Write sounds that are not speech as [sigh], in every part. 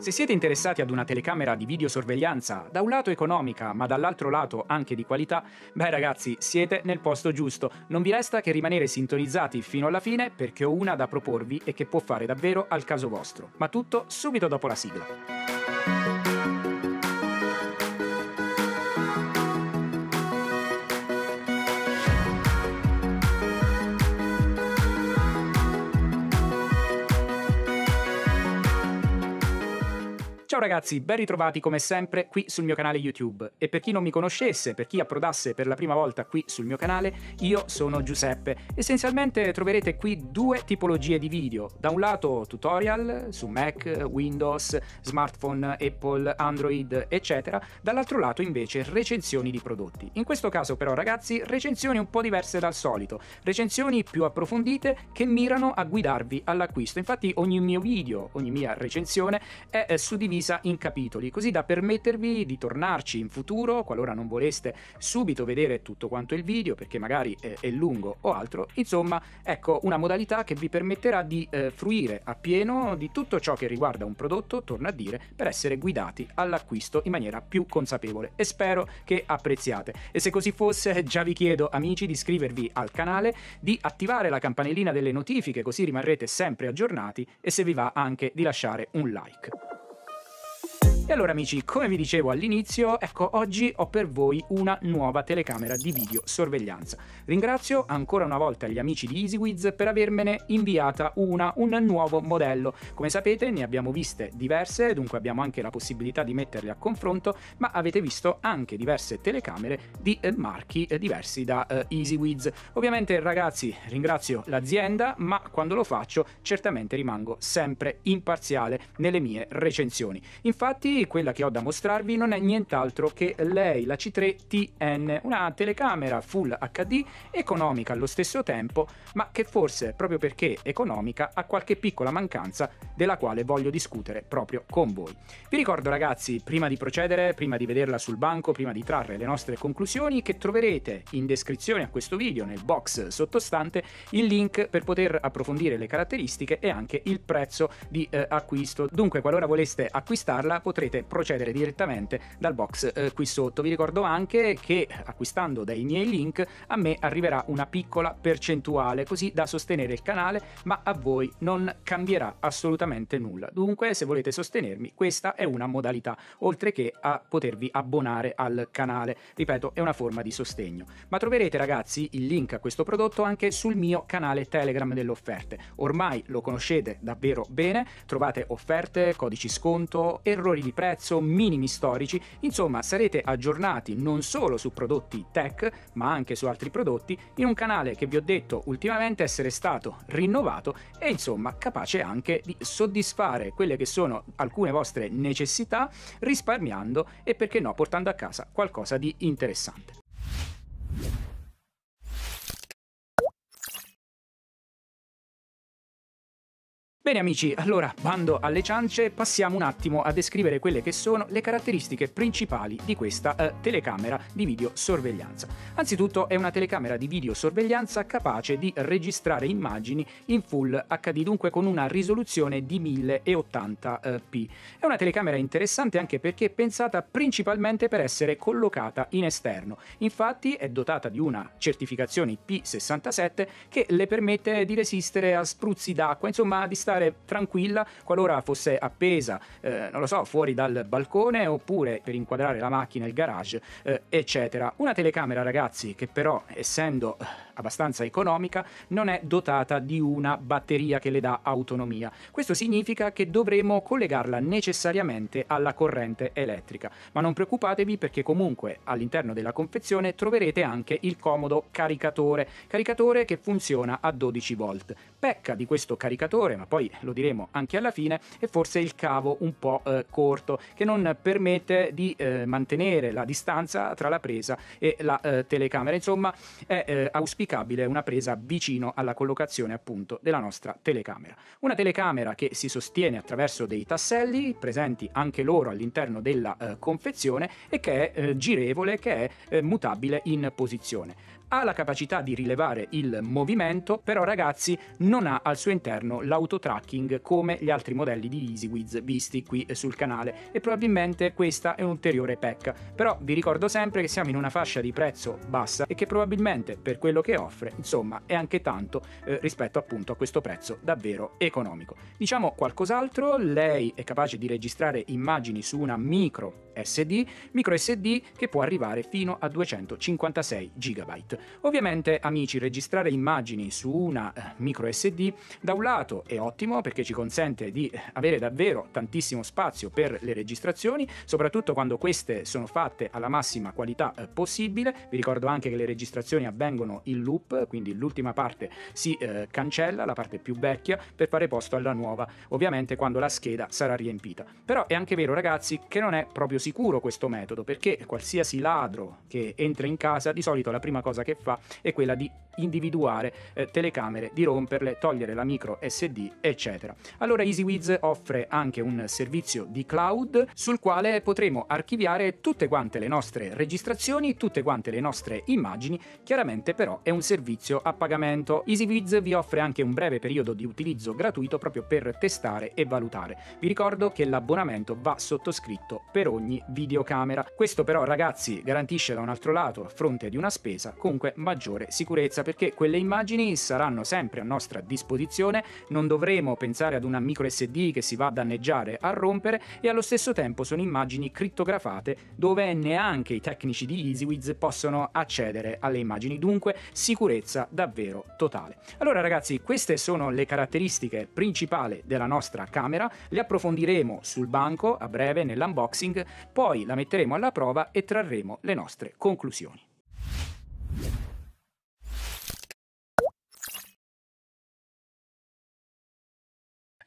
Se siete interessati ad una telecamera di videosorveglianza, da un lato economica ma dall'altro lato anche di qualità, beh ragazzi siete nel posto giusto, non vi resta che rimanere sintonizzati fino alla fine perché ho una da proporvi e che può fare davvero al caso vostro. Ma tutto subito dopo la sigla. Ciao ragazzi, ben ritrovati come sempre qui sul mio canale YouTube e per chi non mi conoscesse, per chi approdasse per la prima volta qui sul mio canale, io sono Giuseppe. Essenzialmente troverete qui due tipologie di video, da un lato tutorial su Mac, Windows, smartphone, Apple, Android, eccetera, dall'altro lato invece recensioni di prodotti. In questo caso però ragazzi, recensioni un po' diverse dal solito, recensioni più approfondite che mirano a guidarvi all'acquisto. Infatti ogni mio video, ogni mia recensione è eh, suddivisa divisa in capitoli, così da permettervi di tornarci in futuro, qualora non voleste subito vedere tutto quanto il video, perché magari eh, è lungo o altro. Insomma, ecco una modalità che vi permetterà di eh, fruire appieno di tutto ciò che riguarda un prodotto, torno a dire, per essere guidati all'acquisto in maniera più consapevole. E spero che apprezziate. E se così fosse, [laughs] già vi chiedo, amici, di iscrivervi al canale, di attivare la campanellina delle notifiche, così rimarrete sempre aggiornati e se vi va anche di lasciare un like. E allora amici, come vi dicevo all'inizio, ecco oggi ho per voi una nuova telecamera di video sorveglianza. Ringrazio ancora una volta gli amici di EasyWiz per avermene inviata una, un nuovo modello. Come sapete ne abbiamo viste diverse, dunque abbiamo anche la possibilità di metterle a confronto, ma avete visto anche diverse telecamere di eh, marchi eh, diversi da eh, EasyWiz. Ovviamente ragazzi ringrazio l'azienda, ma quando lo faccio certamente rimango sempre imparziale nelle mie recensioni. Infatti oggi quella che ho da mostrarvi non è nient'altro che lei, la C3TN, una telecamera Full HD economica allo stesso tempo, ma che forse proprio perché economica ha qualche piccola mancanza della quale voglio discutere proprio con voi. Vi ricordo ragazzi, prima di procedere, prima di vederla sul banco, prima di trarre le nostre conclusioni, che troverete in descrizione a questo video, nel box sottostante, il link per poter approfondire le caratteristiche e anche il prezzo di eh, acquisto. Dunque, qualora voleste acquistarla, potrete potete procedere direttamente dal box eh, qui sotto. Vi ricordo anche che acquistando dai miei link a me arriverà una piccola percentuale così da sostenere il canale, ma a voi non cambierà assolutamente nulla. Dunque, se volete sostenermi, questa è una modalità, oltre che a potervi abbonare al canale. Ripeto, è una forma di sostegno. Ma troverete ragazzi il link a questo prodotto anche sul mio canale Telegram delle offerte. Ormai lo conoscete davvero bene, trovate offerte, codici sconto, errori di prezzo prezzo, minimi storici, insomma sarete aggiornati non solo su prodotti tech ma anche su altri prodotti in un canale che vi ho detto ultimamente essere stato rinnovato e insomma capace anche di soddisfare quelle che sono alcune vostre necessità risparmiando e perché no portando a casa qualcosa di interessante. Bene amici, allora bando alle ciance, passiamo un attimo a descrivere quelle che sono le caratteristiche principali di questa eh, telecamera di videosorveglianza. Anzitutto è una telecamera di videosorveglianza capace di registrare immagini in full HD, dunque con una risoluzione di 1080p. Eh, è una telecamera interessante anche perché è pensata principalmente per essere collocata in esterno, infatti è dotata di una certificazione IP67 che le permette di resistere a spruzzi d'acqua, insomma a distanza stare tranquilla qualora fosse appesa, eh, non lo so, fuori dal balcone oppure per inquadrare la macchina, il garage, eh, eccetera. Una telecamera, ragazzi, che però essendo eh, abbastanza economica, non è dotata di una batteria che le dà autonomia. Questo significa che dovremo collegarla necessariamente alla corrente elettrica, ma non preoccupatevi perché comunque all'interno della confezione troverete anche il comodo caricatore, caricatore che funziona a 12 volt. Pecca di questo caricatore, ma poi lo diremo anche alla fine, è forse il cavo un po' eh, corto che non permette di eh, mantenere la distanza tra la presa e la eh, telecamera. Insomma, è eh, auspicabile auspicabile una presa vicino alla collocazione appunto della nostra telecamera. Una telecamera che si sostiene attraverso dei tasselli presenti anche loro all'interno della eh, confezione e che è eh, girevole, che è eh, mutabile in posizione ha la capacità di rilevare il movimento, però ragazzi non ha al suo interno l'autotracking come gli altri modelli di EasyWiz visti qui sul canale e probabilmente questa è un'ulteriore pecca, però vi ricordo sempre che siamo in una fascia di prezzo bassa e che probabilmente per quello che offre insomma è anche tanto eh, rispetto appunto a questo prezzo davvero economico. Diciamo qualcos'altro, lei è capace di registrare immagini su una micro SD, micro SD che può arrivare fino a 256 GB. Ovviamente, amici, registrare immagini su una eh, micro SD da un lato è ottimo perché ci consente di eh, avere davvero tantissimo spazio per le registrazioni, soprattutto quando queste sono fatte alla massima qualità eh, possibile. Vi ricordo anche che le registrazioni avvengono in loop, quindi l'ultima parte si eh, cancella, la parte più vecchia, per fare posto alla nuova, ovviamente quando la scheda sarà riempita. Però è anche vero ragazzi che non è proprio sicuro questo metodo, perché qualsiasi ladro che entra in casa di solito la prima cosa che che fa è quella di individuare eh, telecamere, romperle, togliere la micro SD, eccetera. Allora EasyWiz offre anche un servizio di cloud sul quale potremo archiviare tutte quante le nostre registrazioni, tutte quante le nostre immagini, chiaramente però è un servizio a pagamento. EasyWiz vi offre anche un breve periodo di utilizzo gratuito proprio per testare e valutare. Vi ricordo che l'abbonamento va sottoscritto per ogni videocamera. Questo però ragazzi garantisce da un altro lato, a fronte di una spesa, comunque maggiore sicurezza perché quelle immagini saranno sempre a nostra disposizione, non dovremo pensare ad una micro SD che si va a danneggiare, a rompere e allo stesso tempo sono immagini crittografate dove neanche i tecnici di EasyWiz possono accedere alle immagini, dunque sicurezza davvero totale. Allora ragazzi, queste sono le caratteristiche principali della nostra camera, le approfondiremo sul banco a breve nell'unboxing, poi la metteremo alla prova e trarremo le nostre conclusioni.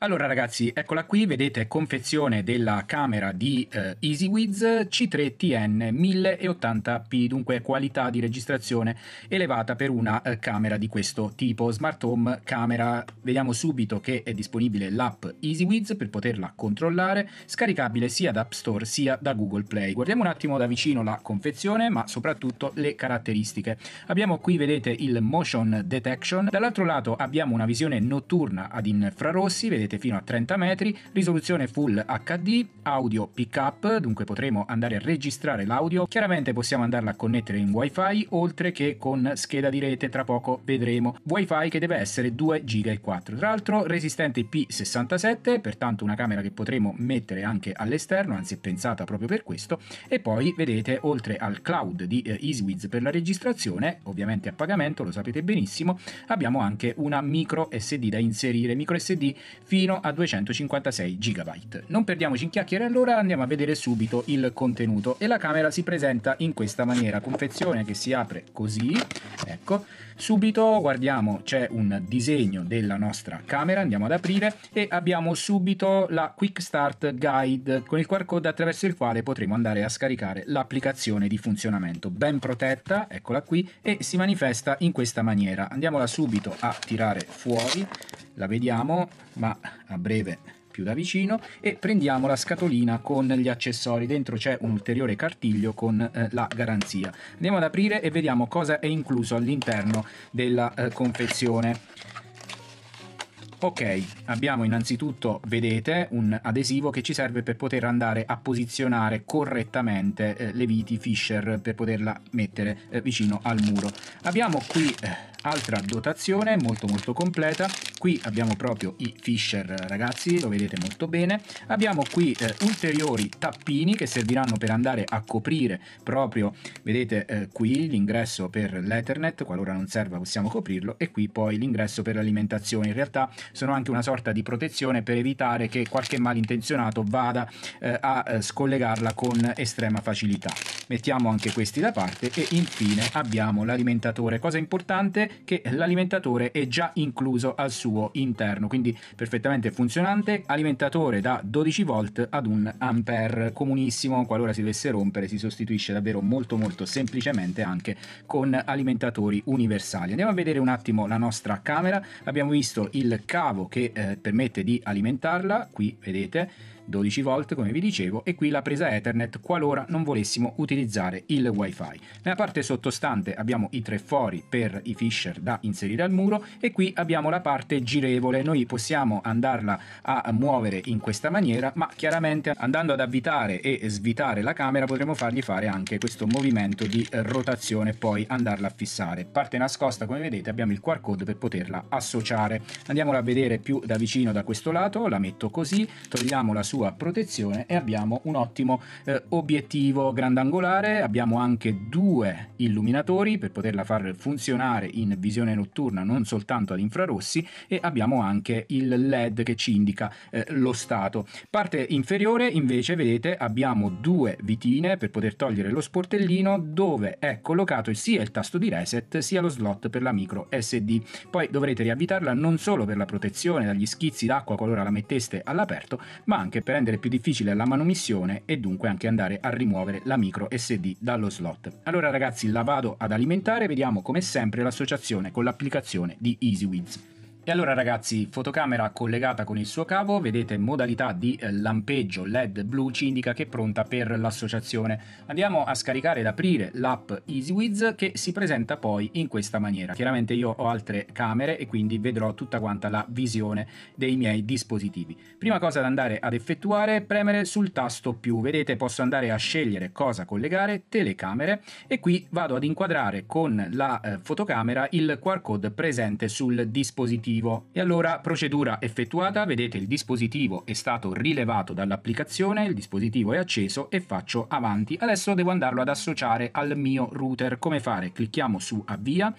Allora ragazzi, eccola qui, vedete confezione della camera di eh, EasyWiz C3TN 1080p, dunque qualità di registrazione elevata per una eh, camera di questo tipo, smart home camera. Vediamo subito che è disponibile l'app EasyWiz per poterla controllare, scaricabile sia da App Store sia da Google Play. Guardiamo un attimo da vicino la confezione, ma soprattutto le caratteristiche. Abbiamo qui, vedete, il motion detection, dall'altro lato abbiamo una visione notturna ad infrarossi, vedete rete fino a 30 metri, risoluzione Full HD, audio pick up, dunque potremo andare a registrare l'audio. Chiaramente possiamo andarla a connettere in WiFi, oltre che con scheda di rete, tra poco vedremo. WiFi che deve essere 2 giga e 4. Tra l'altro resistente p 67 pertanto una camera che potremo mettere anche all'esterno, anzi è pensata proprio per questo. E poi vedete, oltre al cloud di eh, EasyWiz per la registrazione, ovviamente a pagamento, lo sapete benissimo, abbiamo anche una micro SD da inserire, micro SD fino fino a 256 GB. Non perdiamoci in chiacchiere allora, andiamo a vedere subito il contenuto e la camera si presenta in questa maniera, confezione che si apre così, ecco, subito guardiamo c'è un disegno della nostra camera, andiamo ad aprire e abbiamo subito la Quick Start Guide con il QR code attraverso il quale potremo andare a scaricare l'applicazione di funzionamento, ben protetta, eccola qui, e si manifesta in questa maniera, andiamola subito a tirare fuori, la vediamo, ma a breve più da vicino e prendiamo la scatolina con gli accessori dentro c'è un ulteriore cartiglio con eh, la garanzia andiamo ad aprire e vediamo cosa è incluso all'interno della eh, confezione Ok, abbiamo innanzitutto, vedete, un adesivo che ci serve per poter andare a posizionare correttamente eh, le viti Fisher per poterla mettere eh, vicino al muro. Abbiamo qui eh, altra dotazione molto molto completa qui abbiamo proprio i Fisher eh, ragazzi lo vedete molto bene abbiamo qui eh, ulteriori tappini che serviranno per andare a coprire proprio vedete eh, qui l'ingresso per l'ethernet qualora non serva possiamo coprirlo e qui poi l'ingresso per l'alimentazione in realtà sono anche una sorta di protezione per evitare che qualche malintenzionato vada eh, a eh, scollegarla con estrema facilità mettiamo anche questi da parte e infine abbiamo l'alimentatore cosa importante che l'alimentatore è già incluso al suo suo interno, quindi perfettamente funzionante, alimentatore da 12 volt ad un ampere comunissimo, qualora si dovesse rompere si sostituisce davvero molto molto semplicemente anche con alimentatori universali. Andiamo a vedere un attimo la nostra camera, abbiamo visto il cavo che eh, permette di alimentarla, qui vedete, 12 volt come vi dicevo e qui la presa Ethernet qualora non volessimo utilizzare il wifi. Nella parte sottostante abbiamo i tre fori per i Fisher da inserire al muro e qui abbiamo la parte girevole, noi possiamo andarla a muovere in questa maniera ma chiaramente andando ad avvitare e svitare la camera potremo fargli fare anche questo movimento di rotazione e poi andarla a fissare. Parte nascosta come vedete abbiamo il QR code per poterla associare. Andiamola a vedere più da vicino da questo lato, la metto così, togliamola su sua protezione e abbiamo un ottimo eh, obiettivo grandangolare, abbiamo anche due illuminatori per poterla far funzionare in visione notturna non soltanto ad infrarossi e abbiamo anche il LED che ci indica eh, lo stato. Parte inferiore invece vedete abbiamo due vitine per poter togliere lo sportellino dove è collocato sia il tasto di reset sia lo slot per la micro SD. Poi dovrete riavvitarla non solo per la protezione dagli schizzi d'acqua qualora la metteste all'aperto ma anche per rendere più difficile la manomissione e dunque anche andare a rimuovere la micro SD dallo slot. Allora ragazzi la vado ad alimentare, vediamo come sempre l'associazione con l'applicazione di EasyWiz. E allora ragazzi, fotocamera collegata con il suo cavo, vedete modalità di eh, lampeggio LED blu ci indica che è pronta per l'associazione. Andiamo a scaricare ed aprire l'app EasyWiz che si presenta poi in questa maniera. Chiaramente io ho altre camere e quindi vedrò tutta quanta la visione dei miei dispositivi. Prima cosa da andare ad effettuare è premere sul tasto più, vedete posso andare a scegliere cosa collegare, telecamere e qui vado ad inquadrare con la eh, fotocamera il QR code presente sul dispositivo dispositivo. E allora, procedura effettuata, vedete il dispositivo è stato rilevato dall'applicazione, il dispositivo è acceso e faccio avanti. Adesso devo andarlo ad associare al mio router. Come fare? Clicchiamo su avvia,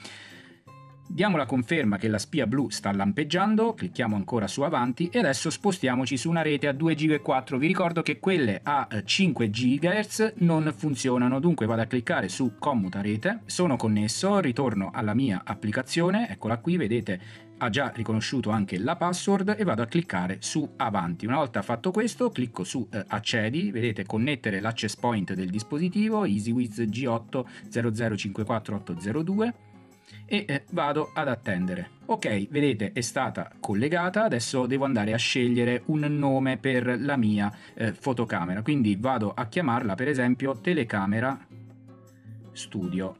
Diamo la conferma che la spia blu sta lampeggiando, clicchiamo ancora su avanti e adesso spostiamoci su una rete a 2 giga e 4. Vi ricordo che quelle a 5 eh, GHz non funzionano, dunque vado a cliccare su commuta rete, sono connesso, ritorno alla mia applicazione, eccola qui, vedete ha già riconosciuto anche la password e vado a cliccare su avanti. Una volta fatto questo clicco su eh, accedi, vedete connettere l'access point del dispositivo EasyWiz G8 0054802 e eh, vado ad attendere. Ok, vedete è stata collegata, adesso devo andare a scegliere un nome per la mia eh, fotocamera, quindi vado a chiamarla per esempio telecamera studio,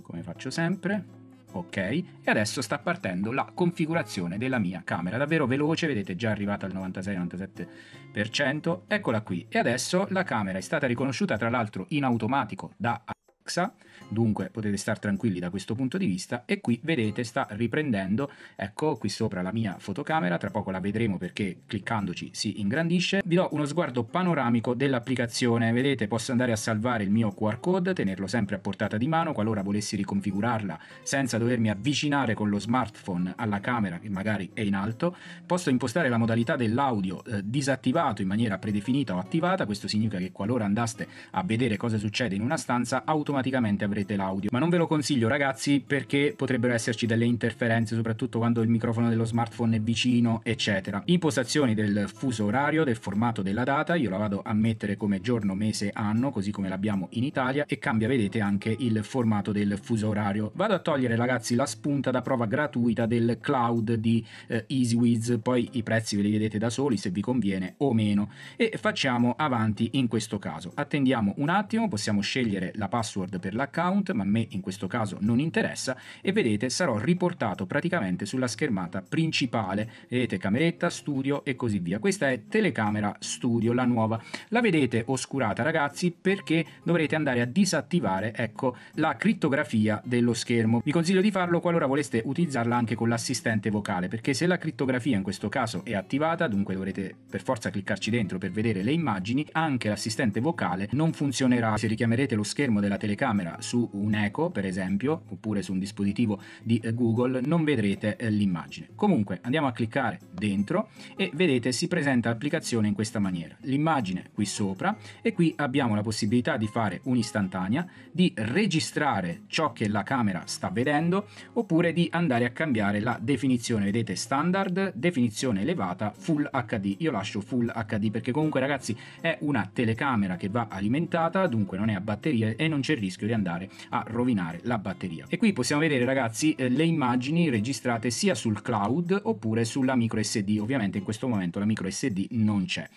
come faccio sempre ok e adesso sta partendo la configurazione della mia camera davvero veloce vedete già arrivata al 96-97% eccola qui e adesso la camera è stata riconosciuta tra l'altro in automatico da AXA dunque potete stare tranquilli da questo punto di vista e qui vedete sta riprendendo, ecco qui sopra la mia fotocamera, tra poco la vedremo perché cliccandoci si ingrandisce, vi do uno sguardo panoramico dell'applicazione, vedete posso andare a salvare il mio QR code, tenerlo sempre a portata di mano qualora volessi riconfigurarla senza dovermi avvicinare con lo smartphone alla camera che magari è in alto, posso impostare la modalità dell'audio eh, disattivato in maniera predefinita o attivata, questo significa che qualora andaste a vedere cosa succede in una stanza automaticamente avrete avrete l'audio. Ma non ve lo consiglio ragazzi perché potrebbero esserci delle interferenze, soprattutto quando il microfono dello smartphone è vicino, eccetera. Impostazioni del fuso orario, del formato della data, io la vado a mettere come giorno, mese, anno, così come l'abbiamo in Italia, e cambia, vedete, anche il formato del fuso orario. Vado a togliere ragazzi la spunta da prova gratuita del cloud di eh, EasyWiz, poi i prezzi ve li vedete da soli se vi conviene o meno, e facciamo avanti in questo caso. Attendiamo un attimo, possiamo scegliere la password per l'account, account, ma a me in questo caso non interessa, e vedete sarò riportato praticamente sulla schermata principale, vedete cameretta, studio e così via. Questa è telecamera studio, la nuova. La vedete oscurata ragazzi perché dovrete andare a disattivare ecco, la crittografia dello schermo. Vi consiglio di farlo qualora voleste utilizzarla anche con l'assistente vocale, perché se la crittografia in questo caso è attivata, dunque dovrete per forza cliccarci dentro per vedere le immagini, anche l'assistente vocale non funzionerà. Se richiamerete lo schermo della telecamera su su un Echo per esempio oppure su un dispositivo di eh, Google non vedrete eh, l'immagine. Comunque andiamo a cliccare dentro e vedete si presenta l'applicazione in questa maniera. L'immagine qui sopra e qui abbiamo la possibilità di fare un'istantanea, di registrare ciò che la camera sta vedendo oppure di andare a cambiare la definizione, vedete standard, definizione elevata, full HD. Io lascio full HD perché comunque ragazzi è una telecamera che va alimentata, dunque non è a batteria e non c'è il rischio di andare andare a rovinare la batteria. E qui possiamo vedere ragazzi eh, le immagini registrate sia sul cloud oppure sulla micro SD, ovviamente in questo momento la micro SD non c'è.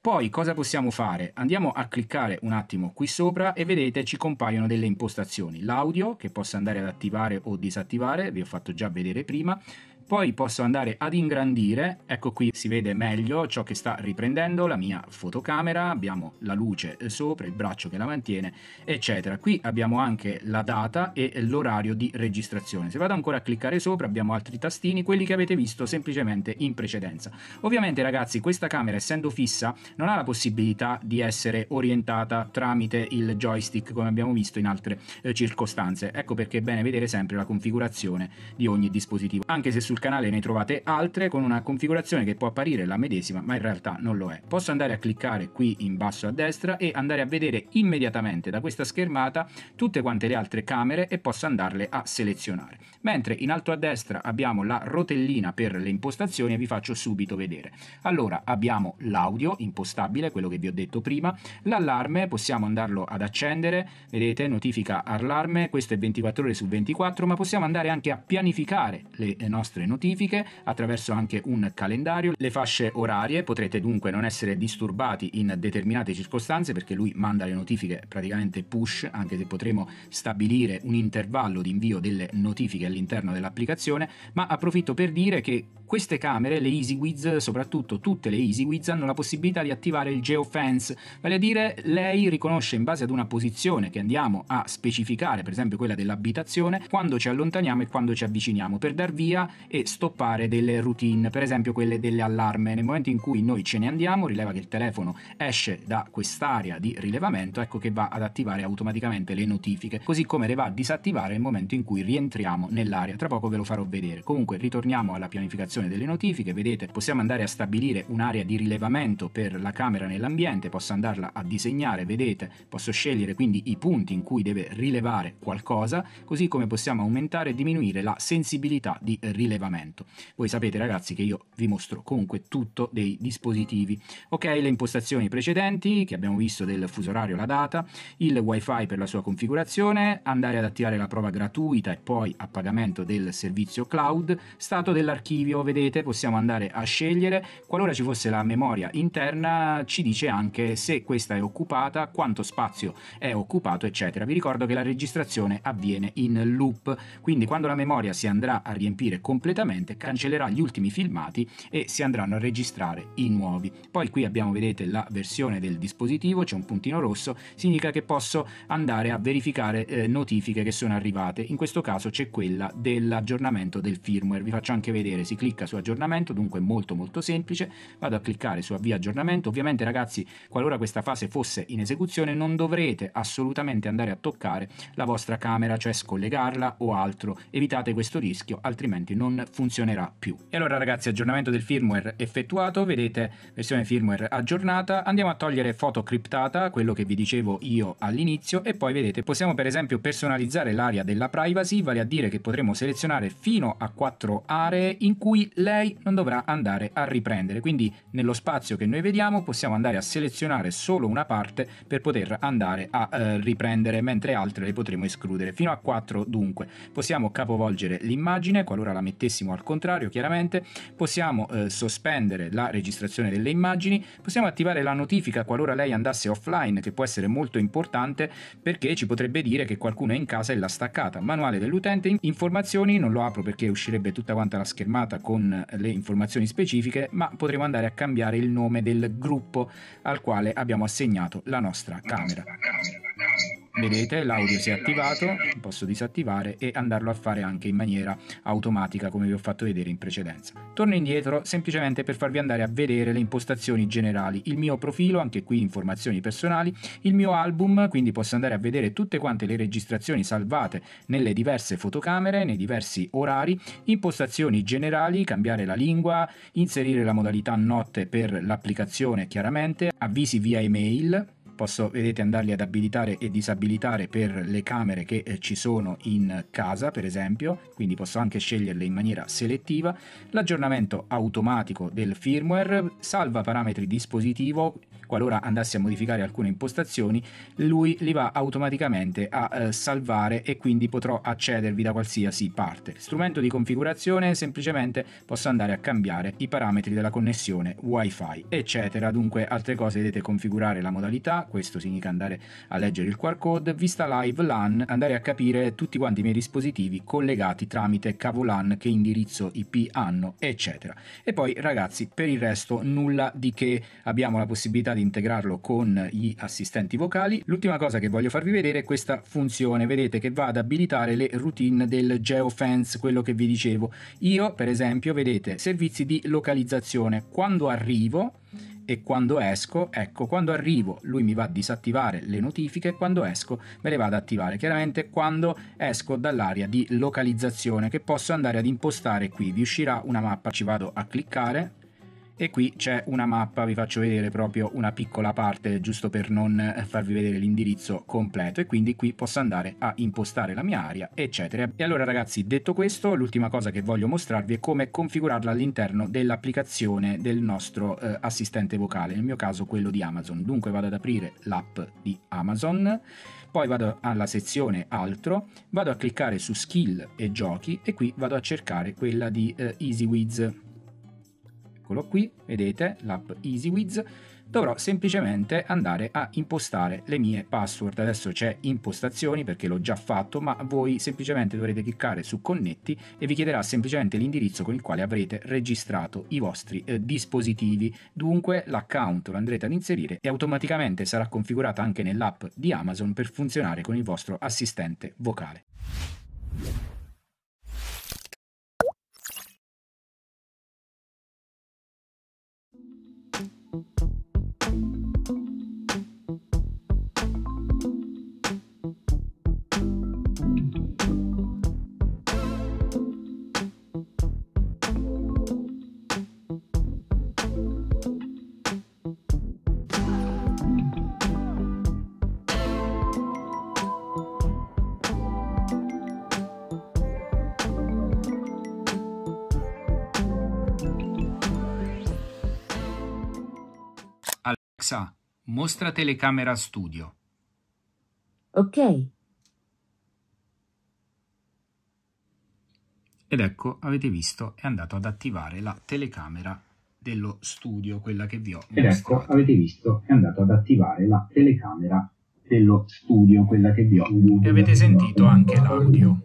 Poi cosa possiamo fare? Andiamo a cliccare un attimo qui sopra e vedete ci compaiono delle impostazioni. L'audio che possa andare ad attivare o disattivare, vi ho fatto già vedere prima, poi posso andare ad ingrandire, ecco qui si vede meglio ciò che sta riprendendo, la mia fotocamera, abbiamo la luce eh, sopra, il braccio che la mantiene, eccetera. Qui abbiamo anche la data e l'orario di registrazione. Se vado ancora a cliccare sopra abbiamo altri tastini, quelli che avete visto semplicemente in precedenza. Ovviamente ragazzi questa camera essendo fissa non ha la possibilità di essere orientata tramite il joystick come abbiamo visto in altre eh, circostanze. Ecco perché è bene vedere sempre la configurazione di ogni dispositivo, anche se su sul canale ne trovate altre con una configurazione che può apparire la medesima ma in realtà non lo è. Posso andare a cliccare qui in basso a destra e andare a vedere immediatamente da questa schermata tutte quante le altre camere e posso andarle a selezionare. Mentre in alto a destra abbiamo la rotellina per le impostazioni e vi faccio subito vedere. Allora abbiamo l'audio impostabile, quello che vi ho detto prima, l'allarme possiamo andarlo ad accendere, vedete notifica allarme, questo è 24 ore su 24 ma possiamo andare anche a pianificare le nostre le notifiche attraverso anche un calendario. Le fasce orarie potrete dunque non essere disturbati in determinate circostanze perché lui manda le notifiche praticamente push, anche se potremo stabilire un intervallo di invio delle notifiche all'interno dell'applicazione, ma approfitto per dire che queste camere, le EasyWiz, soprattutto tutte le EasyWiz, hanno la possibilità di attivare il geofence, vale a dire lei riconosce in base ad una posizione che andiamo a specificare, per esempio quella dell'abitazione, quando ci allontaniamo e quando ci avviciniamo per dar via e stoppare delle routine, per esempio quelle delle allarme. Nel momento in cui noi ce ne andiamo, rileva che il telefono esce da quest'area di rilevamento, ecco che va ad attivare automaticamente le notifiche, così come le va a disattivare nel momento in cui rientriamo nell'area. Tra poco ve lo farò vedere. Comunque ritorniamo alla pianificazione gestione delle notifiche, vedete possiamo andare a stabilire un'area di rilevamento per la camera nell'ambiente, posso andarla a disegnare, vedete, posso scegliere quindi i punti in cui deve rilevare qualcosa, così come possiamo aumentare e diminuire la sensibilità di rilevamento. Voi sapete ragazzi che io vi mostro comunque tutto dei dispositivi. Ok, le impostazioni precedenti che abbiamo visto del fuso orario, la data, il wifi per la sua configurazione, andare ad attivare la prova gratuita e poi a pagamento del servizio cloud, stato dell'archivio, vedete possiamo andare a scegliere, qualora ci fosse la memoria interna ci dice anche se questa è occupata, quanto spazio è occupato eccetera. Vi ricordo che la registrazione avviene in loop, quindi quando la memoria si andrà a riempire completamente cancellerà gli ultimi filmati e si andranno a registrare i nuovi. Poi qui abbiamo vedete la versione del dispositivo, c'è un puntino rosso, significa che posso andare a verificare eh, notifiche che sono arrivate, in questo caso c'è quella dell'aggiornamento del firmware, vi faccio anche vedere, si clicca clicca su aggiornamento, dunque è molto molto semplice, vado a cliccare su avvia aggiornamento, ovviamente ragazzi qualora questa fase fosse in esecuzione non dovrete assolutamente andare a toccare la vostra camera, cioè scollegarla o altro, evitate questo rischio altrimenti non funzionerà più. E allora ragazzi aggiornamento del firmware effettuato, vedete versione firmware aggiornata, andiamo a togliere foto criptata, quello che vi dicevo io all'inizio e poi vedete possiamo per esempio personalizzare l'area della privacy, vale a dire che potremo selezionare fino a quattro aree in cui lei non dovrà andare a riprendere. Quindi nello spazio che noi vediamo possiamo andare a selezionare solo una parte per poter andare a eh, riprendere, mentre altre le potremo escludere. Fino a 4 dunque. Possiamo capovolgere l'immagine, qualora la mettessimo al contrario chiaramente, possiamo eh, sospendere la registrazione delle immagini, possiamo attivare la notifica qualora lei andasse offline, che può essere molto importante perché ci potrebbe dire che qualcuno è in casa e l'ha staccata. Manuale dell'utente, informazioni, non lo apro perché uscirebbe tutta quanta la schermata con con le informazioni specifiche, ma potremo andare a cambiare il nome del gruppo al quale abbiamo assegnato la nostra camera. La nostra camera vedete l'audio si è attivato, posso disattivare e andarlo a fare anche in maniera automatica come vi ho fatto vedere in precedenza. Torno indietro semplicemente per farvi andare a vedere le impostazioni generali, il mio profilo, anche qui informazioni personali, il mio album, quindi posso andare a vedere tutte quante le registrazioni salvate nelle diverse fotocamere, nei diversi orari, impostazioni generali, cambiare la lingua, inserire la modalità notte per l'applicazione chiaramente, avvisi via email, posso vedete andarli ad abilitare e disabilitare per le camere che eh, ci sono in casa per esempio quindi posso anche sceglierle in maniera selettiva l'aggiornamento automatico del firmware salva parametri dispositivo qualora andassi a modificare alcune impostazioni lui li va automaticamente a eh, salvare e quindi potrò accedervi da qualsiasi parte strumento di configurazione semplicemente posso andare a cambiare i parametri della connessione wifi eccetera dunque altre cose vedete configurare la modalità questo significa andare a leggere il QR code, vista live LAN, andare a capire tutti quanti i miei dispositivi collegati tramite cavo LAN, che indirizzo IP hanno, eccetera. E poi ragazzi, per il resto nulla di che abbiamo la possibilità di integrarlo con gli assistenti vocali. L'ultima cosa che voglio farvi vedere è questa funzione, vedete che va ad abilitare le routine del geofence, quello che vi dicevo. Io per esempio, vedete, servizi di localizzazione. Quando arrivo e quando esco, ecco, quando arrivo lui mi va a disattivare le notifiche, quando esco me le va ad attivare, chiaramente quando esco dall'area di localizzazione che posso andare ad impostare qui, vi uscirà una mappa, ci vado a cliccare e qui c'è una mappa, vi faccio vedere proprio una piccola parte giusto per non eh, farvi vedere l'indirizzo completo e quindi qui posso andare a impostare la mia area eccetera. E allora ragazzi detto questo l'ultima cosa che voglio mostrarvi è come configurarla all'interno dell'applicazione del nostro eh, assistente vocale, nel mio caso quello di Amazon. Dunque vado ad aprire l'app di Amazon, poi vado alla sezione altro, vado a cliccare su skill e giochi e qui vado a cercare quella di eh, EasyWiz eccolo qui, vedete l'app EasyWiz, dovrò semplicemente andare a impostare le mie password. Adesso c'è impostazioni perché l'ho già fatto, ma voi semplicemente dovrete cliccare su connetti e vi chiederà semplicemente l'indirizzo con il quale avrete registrato i vostri eh, dispositivi. Dunque l'account lo andrete ad inserire e automaticamente sarà configurata anche nell'app di Amazon per funzionare con il vostro assistente vocale. Alexa, mostra telecamera studio. Ok. Ed ecco, avete visto, è andato ad attivare la telecamera dello studio, quella che vi ho Ed ecco, avete visto, è andato ad attivare la telecamera dello studio, quella che vi ho E avete sentito anche l'audio.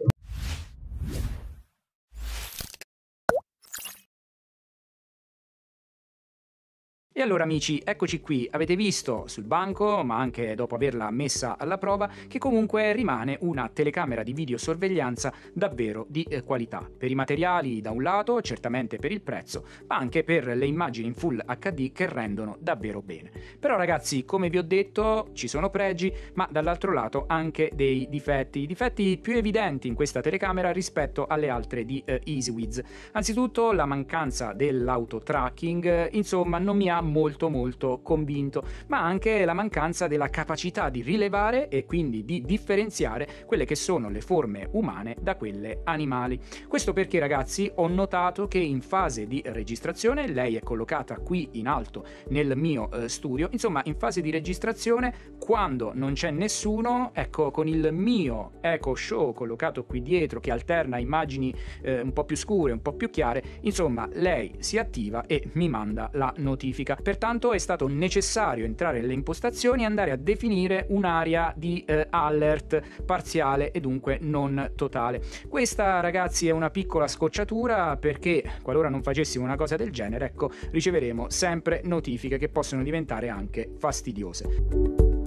E allora amici, eccoci qui, avete visto sul banco, ma anche dopo averla messa alla prova, che comunque rimane una telecamera di videosorveglianza davvero di eh, qualità. Per i materiali da un lato, certamente per il prezzo, ma anche per le immagini in full HD che rendono davvero bene. Però ragazzi, come vi ho detto, ci sono pregi, ma dall'altro lato anche dei difetti, difetti più evidenti in questa telecamera rispetto alle altre di eh, EasyWiz. Anzitutto la mancanza dell'auto tracking, insomma, non mi ha molto molto convinto, ma anche la mancanza della capacità di rilevare e quindi di differenziare quelle che sono le forme umane da quelle animali. Questo perché ragazzi ho notato che in fase di registrazione, lei è collocata qui in alto nel mio eh, studio, insomma in fase di registrazione quando non c'è nessuno, ecco con il mio eco show collocato qui dietro che alterna immagini eh, un po' più scure, un po' più chiare, insomma lei si attiva e mi manda la notifica. Pertanto è stato necessario entrare nelle impostazioni e andare a definire un'area di eh, alert parziale e dunque non totale. Questa ragazzi è una piccola scocciatura perché qualora non facessimo una cosa del genere, ecco, riceveremo sempre notifiche che possono diventare anche fastidiose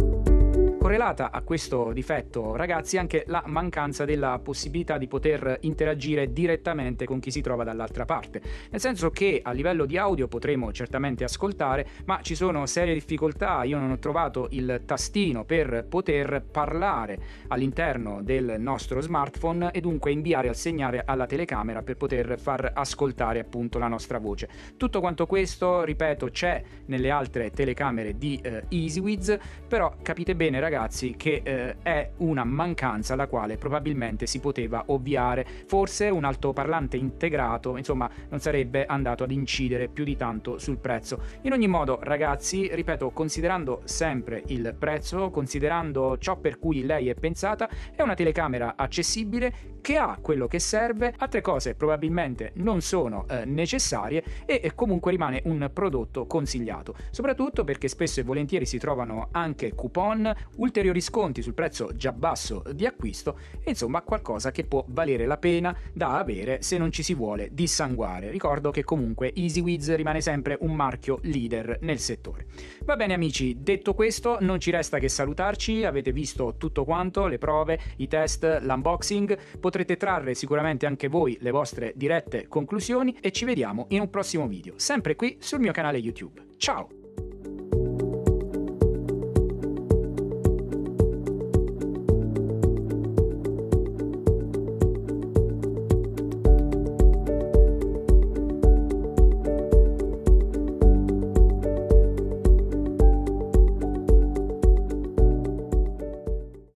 correlata a questo difetto, ragazzi, anche la mancanza della possibilità di poter interagire direttamente con chi si trova dall'altra parte. Nel senso che a livello di audio potremo certamente ascoltare, ma ci sono serie difficoltà. Io non ho trovato il tastino per poter parlare all'interno del nostro smartphone e dunque inviare il segnale alla telecamera per poter far ascoltare appunto la nostra voce. Tutto quanto questo, ripeto, c'è nelle altre telecamere di eh, EasyWiz, però capite bene, ragazzi ragazzi che eh, è una mancanza la quale probabilmente si poteva ovviare, forse un altoparlante integrato, insomma, non sarebbe andato ad incidere più di tanto sul prezzo. In ogni modo, ragazzi, ripeto, considerando sempre il prezzo, considerando ciò per cui lei è pensata, è una telecamera accessibile che ha quello che serve, altre cose probabilmente non sono eh, necessarie e comunque rimane un prodotto consigliato, soprattutto perché spesso e volentieri si trovano anche coupon, ulteriori sconti sul prezzo già basso di acquisto e insomma qualcosa che può valere la pena da avere se non ci si vuole dissanguare. Ricordo che comunque EasyWiz rimane sempre un marchio leader nel settore. Va bene amici, detto questo non ci resta che salutarci, avete visto tutto quanto, le prove, i test, l'unboxing, potete potrete trarre sicuramente anche voi le vostre dirette conclusioni e ci vediamo in un prossimo video, sempre qui sul mio canale YouTube. Ciao!